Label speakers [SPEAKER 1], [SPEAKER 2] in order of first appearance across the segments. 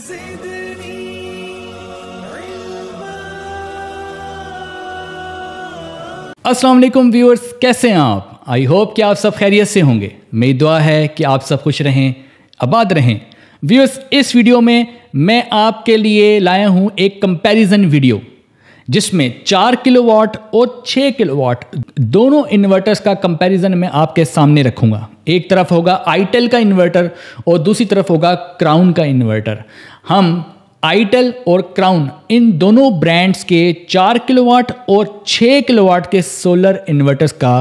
[SPEAKER 1] अस्सलाम असलम व्यूअर्स कैसे हैं आप आई होप कि आप सब खैरियत से होंगे मेरी दुआ है कि आप सब खुश रहें आबाद रहें व्यूअर्स इस वीडियो में मैं आपके लिए लाया हूं एक कंपैरिजन वीडियो जिसमें चार किलोवाट और छः किलोवाट दोनों इन्वर्टर्स का कंपैरिजन मैं आपके सामने रखूंगा एक तरफ होगा आईटेल का इन्वर्टर और दूसरी तरफ होगा क्राउन का इन्वर्टर हम आइटल और क्राउन इन दोनों ब्रांड्स के 4 किलोवाट और 6 किलोवाट के सोलर इन्वर्टर्स का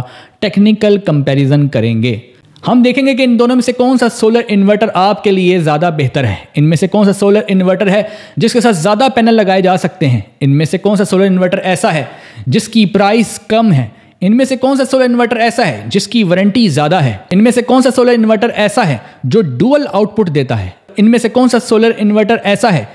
[SPEAKER 1] टेक्निकल कंपैरिजन करेंगे हम देखेंगे कि इन दोनों में से कौन सा सोलर इन्वर्टर आपके लिए ज़्यादा बेहतर है इनमें से कौन सा सोलर इन्वर्टर है जिसके साथ ज़्यादा पैनल लगाए जा सकते हैं इनमें से कौन सा सोलर इन्वर्टर ऐसा है जिसकी प्राइस कम है इनमें से कौन सा सोलर इन्वर्टर ऐसा है जिसकी वारंटी ज़्यादा है इनमें से कौन सा सोलर इन्वर्टर ऐसा है जो डुअल आउटपुट देता है इनमें से कौन सा सोलर इन्वर्टर ऐसा है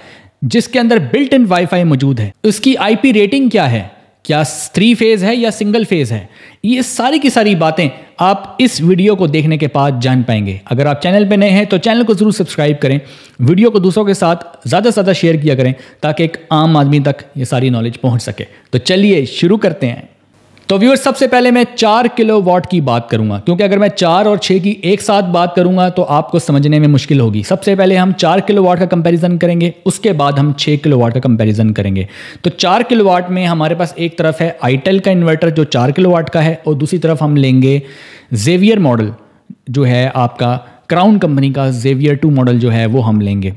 [SPEAKER 1] जिसके अंदर बिल्ट इन वाईफाई मौजूद है उसकी आईपी रेटिंग क्या है क्या थ्री फेज है या सिंगल फेज है ये सारी की सारी बातें आप इस वीडियो को देखने के बाद जान पाएंगे अगर आप चैनल पर नए हैं तो चैनल को ज़रूर सब्सक्राइब करें वीडियो को दूसरों के साथ ज़्यादा से ज़्यादा शेयर किया करें ताकि एक आम आदमी तक ये सारी नॉलेज पहुंच सके तो चलिए शुरू करते हैं तो व्यूअर्स सबसे पहले मैं चार किलो वाट की बात करूंगा क्योंकि अगर मैं चार और छः की एक साथ बात करूंगा तो आपको समझने में मुश्किल होगी सबसे पहले हम चार किलो वाट का कंपैरिजन करेंगे उसके बाद हम छः किलो वाट का कंपैरिजन करेंगे तो चार किलो वाट में हमारे पास एक तरफ है आईटेल का इन्वर्टर जो चार किलो वाट का है और दूसरी तरफ हम लेंगे जेवियर मॉडल जो है आपका क्राउन कंपनी का जेवियर टू मॉडल जो है वो हम लेंगे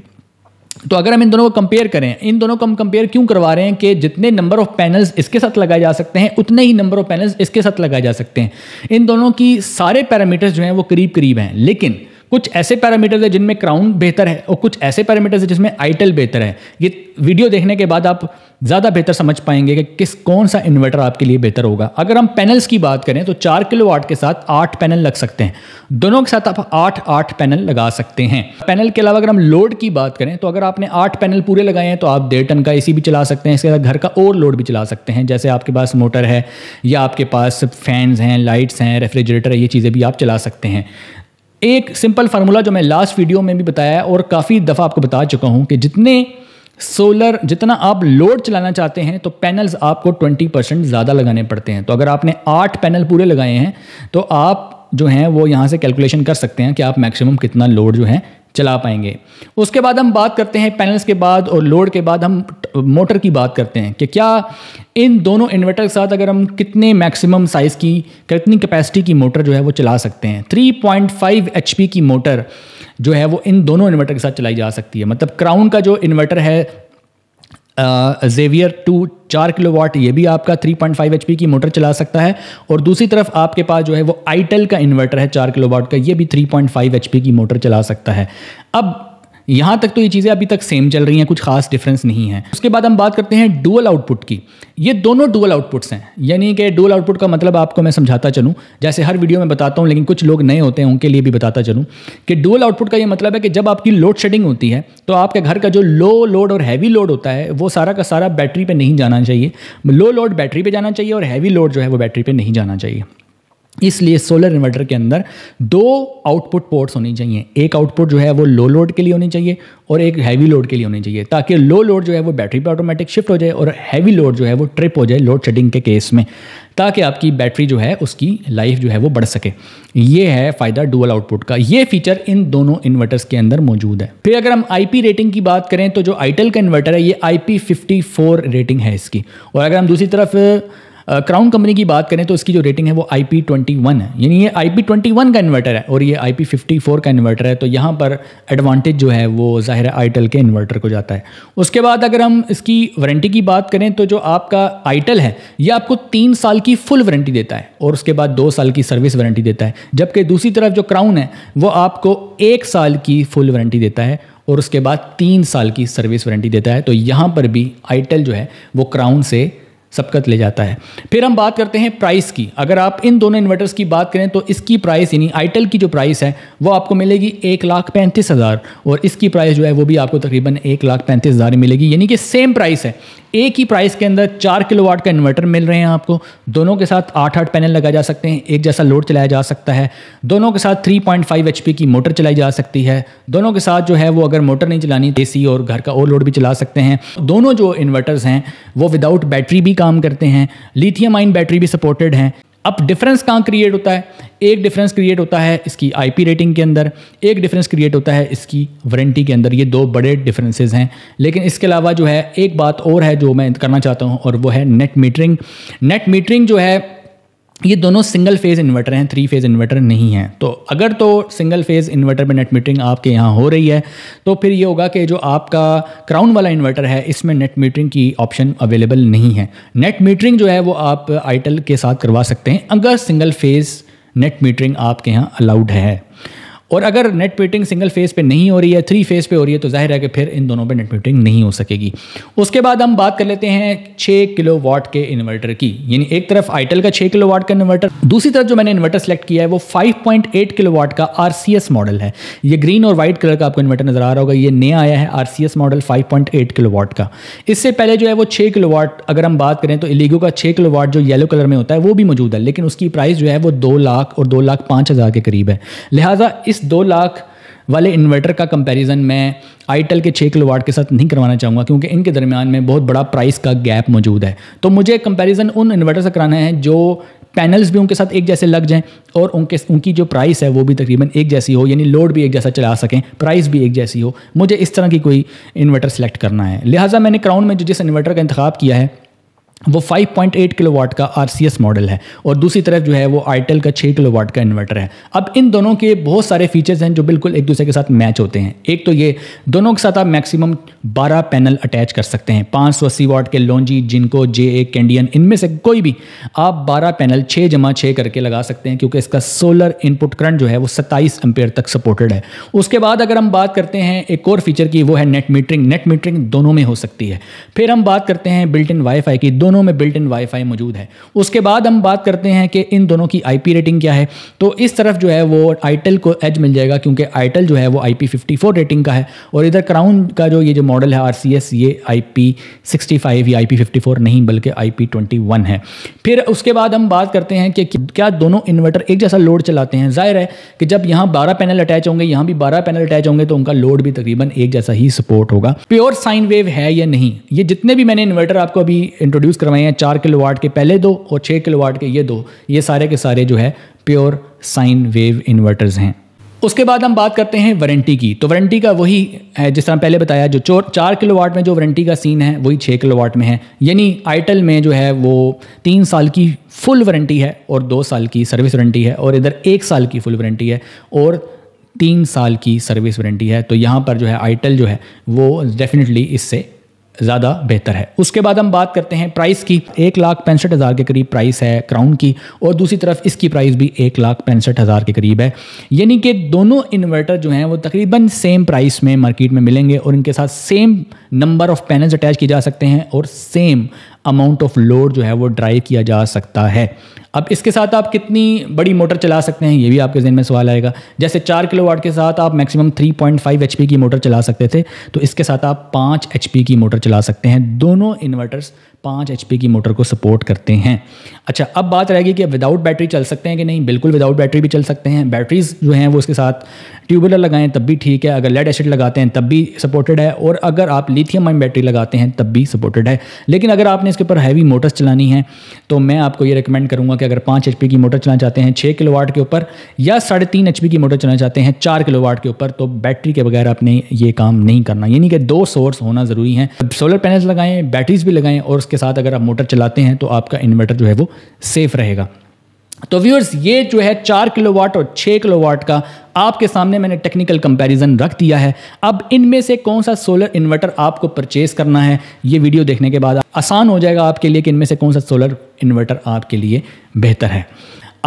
[SPEAKER 1] तो अगर हम इन दोनों को कंपेयर करें इन दोनों को हम कंपेयर क्यों करवा रहे हैं कि जितने नंबर ऑफ पैनल्स इसके साथ लगाए जा सकते हैं उतने ही नंबर ऑफ पैनल्स इसके साथ लगाए जा सकते हैं इन दोनों की सारे पैरामीटर्स जो हैं वो करीब करीब हैं लेकिन कुछ ऐसे पैरामीटर्स है जिनमें क्राउन बेहतर है और कुछ ऐसे पैरामीटर्स है जिसमें आईटेल बेहतर है ये वीडियो देखने के बाद आप ज़्यादा बेहतर समझ पाएंगे कि किस कौन सा इन्वर्टर आपके लिए बेहतर होगा अगर हम पैनल्स की बात करें तो चार किलो वाट के साथ आठ पैनल लग सकते हैं दोनों के साथ आप आठ आठ पैनल लगा सकते हैं पैनल के अलावा अगर हम लोड की बात करें तो अगर आपने आठ पैनल पूरे लगाए हैं तो आप डेढ़ टन का ए भी चला सकते हैं इसके साथ घर का और लोड भी चला सकते हैं जैसे आपके पास मोटर है या आपके पास फैंस हैं लाइट्स हैं रेफ्रिजरेटर है ये चीज़ें भी आप चला सकते हैं एक सिंपल फार्मूला जो मैं लास्ट वीडियो में भी बताया और काफ़ी दफ़ा आपको बता चुका हूँ कि जितने सोलर जितना आप लोड चलाना चाहते हैं तो पैनल्स आपको 20 परसेंट ज़्यादा लगाने पड़ते हैं तो अगर आपने आठ पैनल पूरे लगाए हैं तो आप जो हैं वो यहाँ से कैलकुलेशन कर सकते हैं कि आप मैक्सिमम कितना लोड जो है चला पाएंगे उसके बाद हम बात करते हैं पैनल्स के बाद और लोड के बाद हम मोटर की बात करते हैं कि क्या इन दोनों इन्वर्टर के साथ अगर हम कितने मैक्सिमम साइज़ की कितनी कैपेसिटी की मोटर जो है वो चला सकते हैं 3.5 पॉइंट की मोटर जो है वो इन दोनों इन्वर्टर के साथ चलाई जा सकती है मतलब क्राउन का जो इन्वर्टर है जेवियर टू चार किलो वाट ये भी आपका 3.5 पॉइंट की मोटर चला सकता है और दूसरी तरफ आपके पास जो है वो आईटेल का इन्वर्टर है चार किलो वाट का ये भी 3.5 पॉइंट की मोटर चला सकता है अब यहाँ तक तो ये चीज़ें अभी तक सेम चल रही हैं कुछ खास डिफरेंस नहीं है उसके बाद हम बात करते हैं डुअल आउटपुट की ये दोनों डुअल आउटपुट्स हैं यानी कि डुअल आउटपुट का मतलब आपको मैं समझाता चलूँ जैसे हर वीडियो में बताता हूँ लेकिन कुछ लोग नए होते हैं उनके लिए भी बताता चलूँ कि डुअल आउटपुट का ये मतलब है कि जब आपकी लोड शेडिंग होती है तो आपके घर का जो लो लोड और हैवी लोड होता है वो सारा का सारा बैटरी पर नहीं जाना चाहिए लो लोड बैटरी पर जाना चाहिए और हैवी लोड जो है वो बैटरी पर नहीं जाना चाहिए इसलिए सोलर इन्वर्टर के अंदर दो आउटपुट पोर्ट्स होनी चाहिए एक आउटपुट जो है वो लो लोड के लिए होनी चाहिए और एक हैवी लोड के लिए होनी चाहिए ताकि लो लोड जो है वो बैटरी पे ऑटोमेटिक शिफ्ट हो जाए और हैवी लोड जो है वो ट्रिप हो जाए लोड शेडिंग के केस में ताकि आपकी बैटरी जो है उसकी लाइफ जो है वो बढ़ सके ये है फ़ायदा डुअल आउटपुट का ये फीचर इन दोनों इन्वर्टर्स के अंदर मौजूद है फिर अगर हम आई रेटिंग की बात करें तो जो आइटल का इन्वर्टर है ये आई 54 रेटिंग है इसकी और अगर हम दूसरी तरफ क्राउन कंपनी की बात करें तो इसकी जो रेटिंग है वो आई पी ट्वेंटी वन है यानी ये आई पी ट्वेंटी वन का इन्वर्टर है और ये आई पी फिफ्टी फोर का इन्वर्टर है तो यहाँ पर एडवांटेज जो है वो ज़ाहिर है आईटल के इन्वर्टर को जाता है उसके बाद अगर हम इसकी वारंटी की बात करें तो जो आपका आइटल है ये आपको तीन साल की फुल वारंटी देता है और उसके बाद दो साल की सर्विस वारंटी देता है जबकि दूसरी तरफ जो क्राउन है वो आपको एक साल की फुल वारंटी देता है और उसके बाद तीन साल की सर्विस वारंटी देता है तो यहाँ पर भी आइटल जो है वो क्राउन से सबकत ले जाता है फिर हम बात करते हैं प्राइस की अगर आप इन दोनों इन्वर्टर्स की बात करें तो इसकी प्राइस यानी आइटल की जो प्राइस है वो आपको मिलेगी एक लाख पैंतीस हज़ार और इसकी प्राइस जो है वो भी आपको तकरीबन एक लाख पैंतीस हज़ार मिलेगी यानी कि सेम प्राइस है एक ही प्राइस के अंदर चार किलो वाट का इन्वर्टर मिल रहे हैं आपको दोनों के साथ आठ आठ पैनल लगाए जा सकते हैं एक जैसा लोड चलाया जा सकता है दोनों के साथ 3.5 पॉइंट की मोटर चलाई जा सकती है दोनों के साथ जो है वो अगर मोटर नहीं चलानी ए तो सी और घर का और लोड भी चला सकते हैं दोनों जो इन्वर्टर्स हैं वो विदाउट बैटरी भी काम करते हैं लिथियम आइन बैटरी भी सपोर्टेड हैं अब डिफरेंस कहाँ क्रिएट होता है एक डिफरेंस क्रिएट होता है इसकी आईपी रेटिंग के अंदर एक डिफरेंस क्रिएट होता है इसकी वारंटी के अंदर ये दो बड़े डिफरेंसेस हैं लेकिन इसके अलावा जो है एक बात और है जो मैं करना चाहता हूँ और वो है नेट मीटरिंग नेट मीटरिंग जो है ये दोनों सिंगल फेज़ इन्वर्टर हैं थ्री फेज़ इन्वर्टर नहीं हैं तो अगर तो सिंगल फेज़ इन्वर्टर में नेट मीटरिंग आपके यहाँ हो रही है तो फिर ये होगा कि जो आपका क्राउन वाला इन्वर्टर है इसमें नेट मीटरिंग की ऑप्शन अवेलेबल नहीं है नेट मीटरिंग जो है वो आप आइटल के साथ करवा सकते हैं अगर सिंगल फेज़ नेट मीटरिंग आपके यहाँ अलाउड है और अगर नेट मीटिंग सिंगल फेज पे नहीं हो रही है थ्री फेज पे हो रही है तो जाहिर है कि फिर इन दोनों पे नेट मीटिंग नहीं हो सकेगी उसके बाद हम बात कर लेते हैं छः किलो वाट के इन्वर्टर की यानी एक तरफ आइटल का छः किलो वाट का इन्वर्टर दूसरी तरफ जो मैंने इन्वर्टर सेलेक्ट किया है वो five point eight kilowatt का आर सी एस मॉडल है ये ग्रीन और वाइट कलर का आपको इन्वर्टर नजर आ रहा होगा ये नया आया है R C S model five point eight kilowatt का इससे पहले जो है वो छः किलो वाट अगर हम बात करें तो इलीगो का छः किलो वाट जो येलो कलर में होता है वो भी मौजूद है लेकिन उसकी प्राइस जो है वो दो लाख और दो लाख पाँच हज़ार के करीब है लिहाजा इस इस दो लाख वाले इन्वर्टर का कंपैरिजन मैं आईटेल के छः किलो वाट के साथ नहीं करवाना चाहूँगा क्योंकि इनके दरमियान में बहुत बड़ा प्राइस का गैप मौजूद है तो मुझे कंपैरिजन उन इन्वर्टर से कराना है जो पैनल्स भी उनके साथ एक जैसे लग जाएं और उनके उनकी जो प्राइस है वो भी तकरीबन एक जैसी हो यानी लोड भी एक जैसा चला सकें प्राइस भी एक जैसी हो मुझे इस तरह की कोई इन्वर्टर सेलेक्ट करना है लिहाजा मैंने क्राउन में जो जिस इन्वर्टर का इंतखब किया है वो 5.8 किलोवाट का आर मॉडल है और दूसरी तरफ जो है वो आईटेल का 6 किलोवाट का इन्वर्टर है अब इन दोनों के बहुत सारे फीचर्स हैं जो बिल्कुल एक दूसरे के साथ मैच होते हैं एक तो ये दोनों के साथ आप मैक्सिमम 12 पैनल अटैच कर सकते हैं पाँच सौ अस्सी वाट के लॉन्जी जिनको जे ए कैंडियन इनमें से कोई भी आप बारह पैनल छः जमा छः करके लगा सकते हैं क्योंकि इसका सोलर इनपुट करंट जो है वो सत्ताईस एम्पेयर तक सपोर्टेड है उसके बाद अगर हम बात करते हैं एक और फीचर की वो है नेट मीटरिंग नेट मीटरिंग दोनों में हो सकती है फिर हम बात करते हैं बिल्ट इन वाईफाई की दोनों में बिल्ट इन वाईफाई मौजूद है उसके बाद हम बात करते हैं कि इन दोनों की आईपी रेटिंग क्या है तो इस तरफ जो है वो आईटेल को एज मिल जाएगा क्योंकि आईटेल जो है वो आई पी रेटिंग का है और इधर क्राउन का जो ये जो मॉडल है आर ये आई पी या आई पी नहीं बल्कि आई पी है फिर उसके बाद हम बात करते हैं कि क्या दोनों इन्वर्टर एक जैसा लोड चलाते हैं जाहिर है कि जब यहाँ बारह पैनल अटैच होंगे यहाँ भी बारह पैनल अटैच होंगे तो उनका लोड भी तकरीबन एक जैसा ही सपोर्ट होगा प्योर साइन वेव है या नहीं ये जितने भी मैंने इन्वर्टर आपको अभी इंट्रोड्यूस यूज़ करवाए हैं चार किलो वाट के पहले दो और छः किलो वाट के ये दो ये सारे के सारे जो है प्योर साइन वेव इन्वर्टर्स हैं उसके बाद हम बात करते हैं वारंटी की तो वारंटी का वही है जिस तरह पहले बताया जो चोर चार किलो वाट में जो वारंटी का सीन है वही छः किलो वाट में है यानी आइटल में जो है वो तीन साल की फुल वारंटी है और दो साल की सर्विस वारंटी है और इधर एक साल की फुल वारंटी है और तीन साल की सर्विस वारंटी है तो यहाँ पर जो है आइटल जो है वो डेफिनेटली इससे ज़्यादा बेहतर है उसके बाद हम बात करते हैं प्राइस की एक लाख पैंसठ हज़ार के करीब प्राइस है क्राउन की और दूसरी तरफ इसकी प्राइस भी एक लाख पैंसठ हज़ार के करीब है यानी कि दोनों इन्वर्टर जो हैं वो तकरीबन सेम प्राइस में मार्केट में मिलेंगे और इनके साथ same number of panels attach किए जा सकते हैं और सेम अमाउंट ऑफ लोड जो है वो ड्राइव किया जा सकता है अब इसके साथ आप कितनी बड़ी मोटर चला सकते हैं ये भी आपके जहन में सवाल आएगा जैसे चार किलो वाट के साथ आप मैक्सिमम 3.5 पॉइंट की मोटर चला सकते थे तो इसके साथ आप पाँच एच की मोटर चला सकते हैं दोनों इन्वर्टर्स पाँच एच की मोटर को सपोर्ट करते हैं अच्छा अब बात रहेगी कि विदाउट बैटरी चल सकते हैं कि नहीं बिल्कुल विदाउट बैटरी भी चल सकते हैं बैटरीज जो हैं वो उसके साथ ट्यूबुलर लगाएं तब भी ठीक है अगर लेड एसिड लगाते हैं तब भी सपोर्टेड है और अगर आप लिथियम आइन बैटरी लगाते हैं तब भी सपोर्टेड है लेकिन अगर आपने इसके ऊपर हैवी मोटर्स चलानी है तो मैं आपको ये रिकमेंड करूँगा कि अगर पाँच एच की मोटर चलाना चाहते हैं छः किलो के ऊपर या साढ़े तीन एच की मोटर चलाना चाहते हैं चार किलो के ऊपर तो बैटरी के बगैर आपने ये काम नहीं करना यानी कि दो सोर्स होना ज़रूरी है सोलर पैनल्स लगाएं बैटरीज भी लगाएं और उसके साथ अगर आप मोटर चलाते हैं तो आपका इन्वर्टर जो है वो सेफ रहेगा तो व्यूअर्स ये जो है चार किलो वाट और छः किलो वाट का आपके सामने मैंने टेक्निकल कंपैरिजन रख दिया है अब इनमें से कौन सा सोलर इन्वर्टर आपको परचेस करना है ये वीडियो देखने के बाद आसान हो जाएगा आपके लिए कि इनमें से कौन सा सोलर इन्वर्टर आपके लिए बेहतर है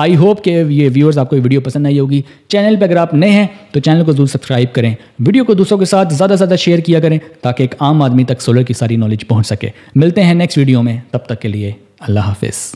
[SPEAKER 1] आई होप के ये व्यूअर्स आपको ये वीडियो पसंद आई होगी चैनल पर अगर आप नए हैं तो चैनल को जरूर सब्सक्राइब करें वीडियो को दूसरों के साथ ज़्यादा से ज़्यादा शेयर किया करें ताकि एक आम आदमी तक सोलर की सारी नॉलेज पहुँच सके मिलते हैं नेक्स्ट वीडियो में तब तक के लिए अल्लाह हाफिज़